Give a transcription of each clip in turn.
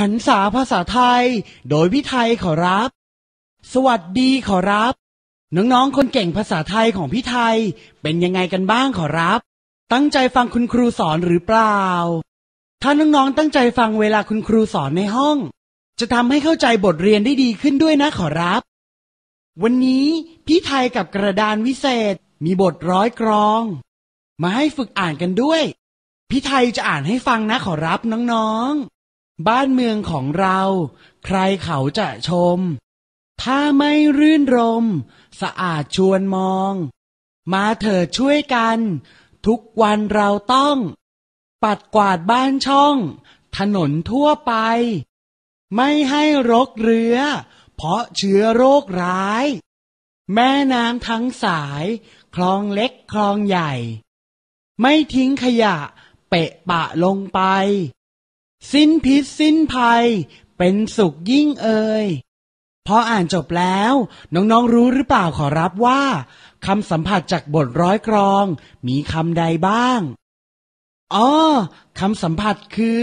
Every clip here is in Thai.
หันษาภาษาไทยโดยพี่ไทยขอรับ สวัสดีขอรับ น้องๆคนเก่งภาษาไทยของพี่ไทยเป็นยังไงกันบ้างขอรับ ตั้งใจฟังคุณครูสอนหรือเปล่า ถ้าน้องๆตั้งใจฟังเวลาคุณครูสอนในห้อง จะทำให้เข้าใจบทเรียนได้ดีขึ้นด้วยนะขอรับ วันนี้พี่ไทยกับกระดานวิเศษมีบทร้อยกรอง มาให้ฝึกอ่านกันด้วยพี่ไทยจะอ่านให้ฟังนะขอรับน้องๆบ้านเมืองของเรา ใครเขาจะชม ถ้าไม่รื่นรม สะอาดชวนมอง มาเถิดช่วยกัน ทุกวันเราต้อง ปัดกวาดบ้านช่อง ถนนทั่วไป ไม่ให้รกเรือเพราะเชื้อโรคร้าย แม่น้ำทั้งสายคลองเล็กคลองใหญ่ ไม่ทิ้งขยะเปะปะลงไปสิ้นพิษสิ้นภัยเป็นสุขยิ่งเอ่ยพออ่านจบแล้วน้องๆรู้หรือเปล่าขอรับว่าคำสัมผัสจากบทร้อยกรองมีคำใดบ้างอ๋อคำสัมผัสคือ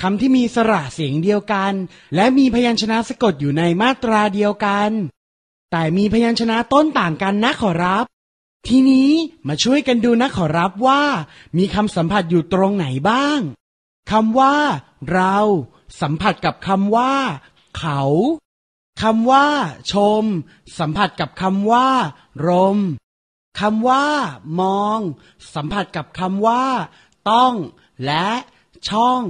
คำที่มีสระเสียงเดียวกัน และมีพยัญชนะสะกดอยู่ในมาตราเดียวกัน แต่มีพยัญชนะต้นต่างกัน นะ ขอรับ ทีนี้มาช่วยกันดูนะขอรับว่า มีคำสัมผัสอยู่ตรงไหนบ้างคำว่าเราสัมผัสกับคำว่าเขา คำว่าชมสัมผัสกับคำว่าลมคำว่ามองสัมผัสกับคำว่า ต้องและช่อง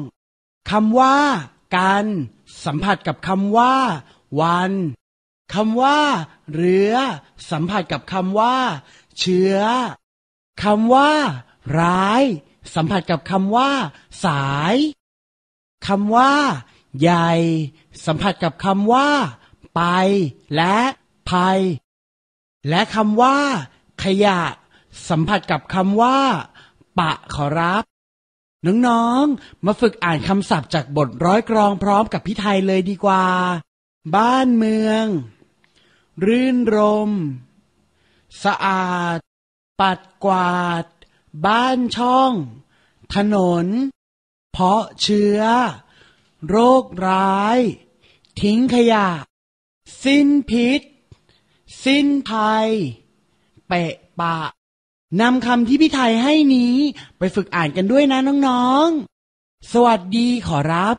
คำว่าการสัมผัสกับคำว่าวัน คำว่าเรือสัมผัสกับคำว่าเชื้อ คำว่า ร้ายสัมผัสกับคำว่า สายคำว่า ใหญ่ สัมผัสกับคำว่า ไป และ ภัย และคำว่า ขยะสัมผัสกับคำว่า ปะขอรับ น้อง ๆมาฝึกอ่านคำศัพท์จากบทร้อยกรองพร้อมกับพี่ไทยเลยดีกว่า บ้านเมือง รื่นรมสะอาด ปัดกวาดบ้านช่อง ถนน เพาะเชื้อ โรคร้าย ทิ้งขยะ สิ้นพิษสิ้นภัยเปะปะ นำคำที่พี่ไทยให้นี้ไปฝึกอ่านกันด้วยนะน้องๆ สวัสดีขอรับ